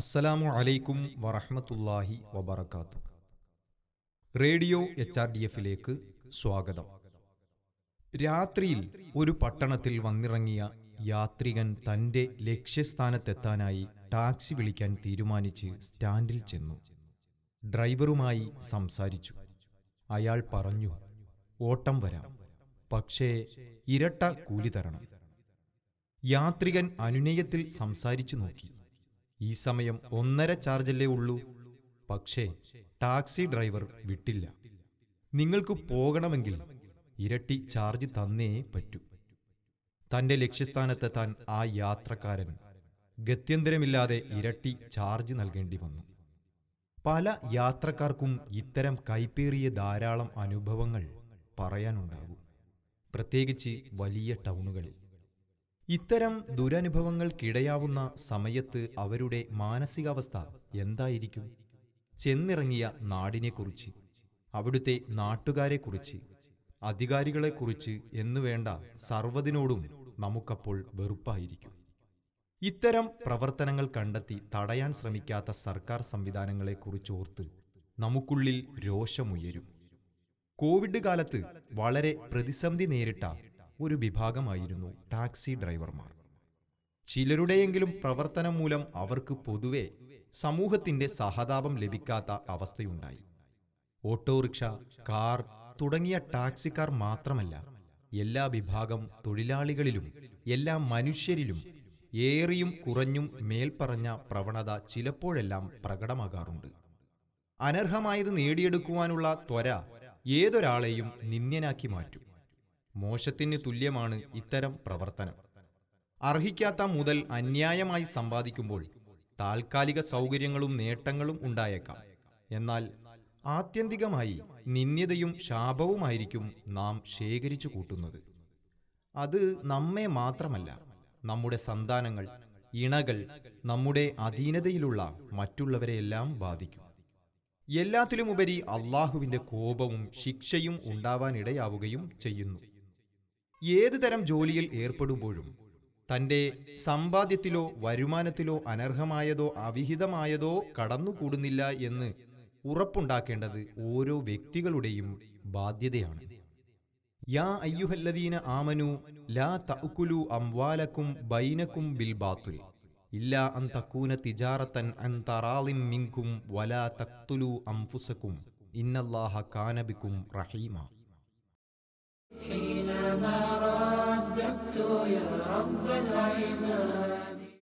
അസ്സലാമു അലൈക്കും വറഹമത്തല്ലാഹി വബർക്കാത്തു റേഡിയോ എച്ച് ആർ ഡി എഫിലേക്ക് സ്വാഗതം രാത്രിയിൽ ഒരു പട്ടണത്തിൽ വന്നിറങ്ങിയ യാത്രികൻ തൻ്റെ ലക്ഷ്യസ്ഥാനത്തെത്താനായി ടാക്സി വിളിക്കാൻ തീരുമാനിച്ച് സ്റ്റാൻഡിൽ ചെന്നു ഡ്രൈവറുമായി സംസാരിച്ചു അയാൾ പറഞ്ഞു ഓട്ടം വരാം പക്ഷേ ഇരട്ട കൂലി തരണം യാത്രികൻ അനുനയത്തിൽ സംസാരിച്ചു നോക്കി ഈ സമയം ഒന്നര ചാർജല്ലേ ഉള്ളൂ പക്ഷേ ടാക്സി ഡ്രൈവർ വിട്ടില്ല നിങ്ങൾക്ക് പോകണമെങ്കിൽ ഇരട്ടി ചാർജ് തന്നേ പറ്റൂ തന്റെ ലക്ഷ്യസ്ഥാനത്തെത്താൻ ആ യാത്രക്കാരൻ ഗത്യന്തരമില്ലാതെ ഇരട്ടി ചാർജ് നൽകേണ്ടി വന്നു പല യാത്രക്കാർക്കും ഇത്തരം കൈപ്പേറിയ ധാരാളം അനുഭവങ്ങൾ പറയാനുണ്ടാകും പ്രത്യേകിച്ച് വലിയ ടൗണുകളിൽ ഇത്തരം ദുരനുഭവങ്ങൾക്കിടയാവുന്ന സമയത്ത് അവരുടെ മാനസികാവസ്ഥ എന്തായിരിക്കും ചെന്നിറങ്ങിയ നാടിനെക്കുറിച്ച് അവിടുത്തെ നാട്ടുകാരെക്കുറിച്ച് അധികാരികളെക്കുറിച്ച് വേണ്ട സർവ്വതിനോടും നമുക്കപ്പോൾ വെറുപ്പായിരിക്കും ഇത്തരം പ്രവർത്തനങ്ങൾ കണ്ടെത്തി തടയാൻ ശ്രമിക്കാത്ത സർക്കാർ ഓർത്ത് നമുക്കുള്ളിൽ രോഷമുയരും കോവിഡ് കാലത്ത് വളരെ പ്രതിസന്ധി നേരിട്ട ഒരു വിഭാഗമായിരുന്നു ടാക്സി ഡ്രൈവർമാർ ചിലരുടെയെങ്കിലും പ്രവർത്തനം മൂലം അവർക്ക് പൊതുവെ സമൂഹത്തിന്റെ സഹതാപം ലഭിക്കാത്ത അവസ്ഥയുണ്ടായി ഓട്ടോറിക്ഷ കാർ തുടങ്ങിയ ടാക്സിക്കാർ മാത്രമല്ല എല്ലാ വിഭാഗം തൊഴിലാളികളിലും എല്ലാ മനുഷ്യരിലും ഏറിയും കുറഞ്ഞും മേൽപ്പറഞ്ഞ പ്രവണത ചിലപ്പോഴെല്ലാം പ്രകടമാകാറുണ്ട് അനർഹമായത് നേടിയെടുക്കുവാനുള്ള ത്വര ഏതൊരാളെയും നിന്ദ്യനാക്കി മാറ്റും മോശത്തിന് തുല്യമാണ് ഇത്തരം പ്രവർത്തനം അർഹിക്കാത്ത മുതൽ അന്യായമായി സമ്പാദിക്കുമ്പോൾ താൽക്കാലിക സൗകര്യങ്ങളും നേട്ടങ്ങളും ഉണ്ടായേക്കാം എന്നാൽ ആത്യന്തികമായി നിന്ദ്യതയും ശാപവുമായിരിക്കും നാം ശേഖരിച്ചു കൂട്ടുന്നത് അത് നമ്മെ മാത്രമല്ല നമ്മുടെ സന്താനങ്ങൾ ഇണകൾ നമ്മുടെ അധീനതയിലുള്ള മറ്റുള്ളവരെയെല്ലാം ബാധിക്കും എല്ലാത്തിലുമുപരി അള്ളാഹുവിൻ്റെ കോപവും ശിക്ഷയും ഉണ്ടാവാനിടയാവുകയും ചെയ്യുന്നു ഏതു തരം ജോലിയിൽ ഏർപ്പെടുമ്പോഴും തൻ്റെ സമ്പാദ്യത്തിലോ വരുമാനത്തിലോ അനർഹമായതോ അവിഹിതമായതോ കടന്നുകൂടുന്നില്ല എന്ന് ഉറപ്പുണ്ടാക്കേണ്ടത് ഓരോ വ്യക്തികളുടെയും ബാധ്യതയാണ് യാ അയ്യുഹല്ലദീന ആമനു ലാ തക്കുലു അംവാലക്കും ബൈനക്കും ബിൽ ബാത്തുൽ ഇല്ല അൻ തക്കൂന തിജാറത്തൻ അൻ തറാളിം മിങ്കും വലാ തക്തുലു അംഫുസക്കും ഇന്നല്ലാഹ കാനബിക്കും റഹീമാ رب العباد